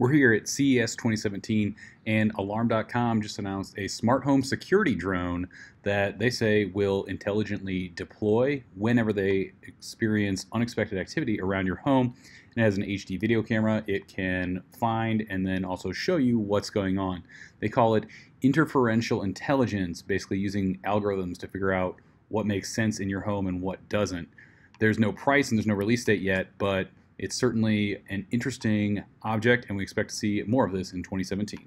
We're here at CES 2017, and Alarm.com just announced a smart home security drone that they say will intelligently deploy whenever they experience unexpected activity around your home. it has an HD video camera. It can find and then also show you what's going on. They call it interferential intelligence, basically using algorithms to figure out what makes sense in your home and what doesn't. There's no price and there's no release date yet, but it's certainly an interesting object, and we expect to see more of this in 2017.